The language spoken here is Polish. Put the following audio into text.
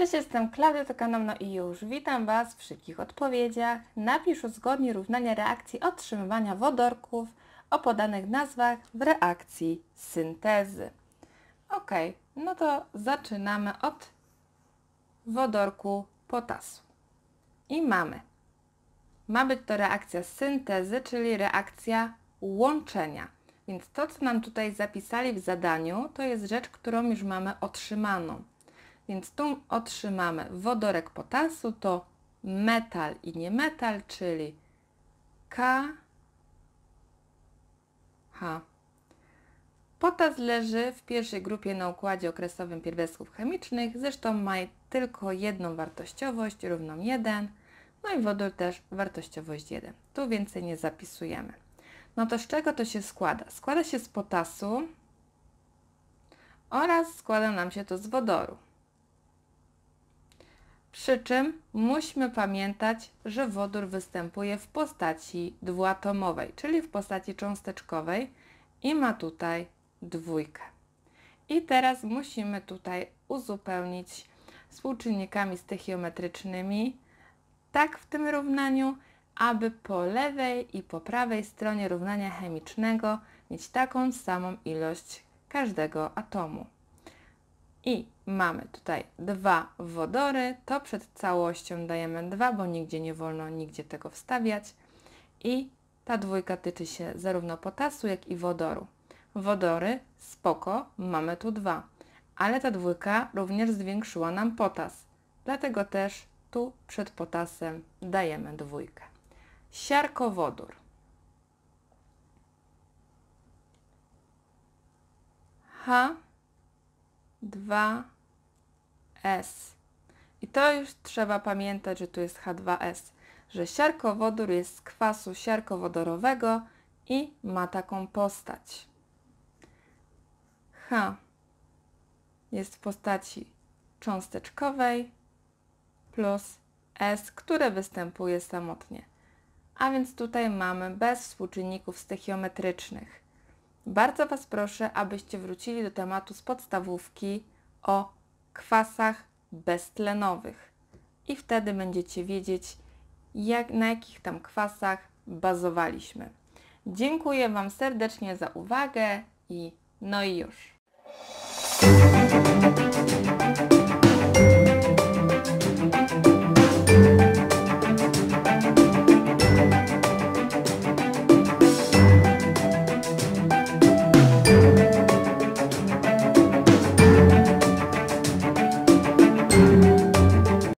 Cześć, jestem Klaudia, to no i już. Witam Was w szybkich odpowiedziach. Napisz zgodnie równanie reakcji otrzymywania wodorków o podanych nazwach w reakcji syntezy. Ok, no to zaczynamy od wodorku potasu. I mamy. Ma być to reakcja syntezy, czyli reakcja łączenia. Więc to, co nam tutaj zapisali w zadaniu, to jest rzecz, którą już mamy otrzymaną. Więc tu otrzymamy wodorek potasu to metal i niemetal, czyli K H. Potas leży w pierwszej grupie na układzie okresowym pierwiastków chemicznych, zresztą ma tylko jedną wartościowość, równą 1, no i wodór też wartościowość 1. Tu więcej nie zapisujemy. No to z czego to się składa? Składa się z potasu oraz składa nam się to z wodoru. Przy czym musimy pamiętać, że wodór występuje w postaci dwuatomowej, czyli w postaci cząsteczkowej i ma tutaj dwójkę. I teraz musimy tutaj uzupełnić współczynnikami stoichiometrycznymi, tak w tym równaniu, aby po lewej i po prawej stronie równania chemicznego mieć taką samą ilość każdego atomu i mamy tutaj dwa wodory, to przed całością dajemy dwa, bo nigdzie nie wolno nigdzie tego wstawiać. I ta dwójka tyczy się zarówno potasu, jak i wodoru. Wodory, spoko, mamy tu dwa, ale ta dwójka również zwiększyła nam potas, dlatego też tu przed potasem dajemy dwójkę. Siarkowodór. H H2S. I to już trzeba pamiętać, że tu jest H2S, że siarkowodór jest z kwasu siarkowodorowego i ma taką postać. H jest w postaci cząsteczkowej plus S, które występuje samotnie. A więc tutaj mamy bez współczynników stechiometrycznych bardzo Was proszę, abyście wrócili do tematu z podstawówki o kwasach beztlenowych. I wtedy będziecie wiedzieć, jak, na jakich tam kwasach bazowaliśmy. Dziękuję Wam serdecznie za uwagę i no i już.